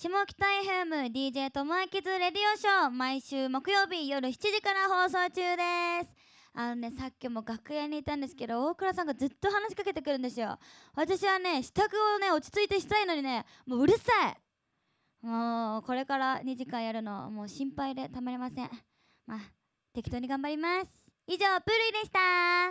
下北 FM DJ ともあきずレディオショー毎週木曜日夜7時から放送中ですあのねさっきも楽屋にいたんですけど大倉さんがずっと話しかけてくるんですよ私はね支度をね落ち着いてしたいのにねもううるさいもうこれから2時間やるのもう心配でたまりませんまあ適当に頑張ります以上プールイでした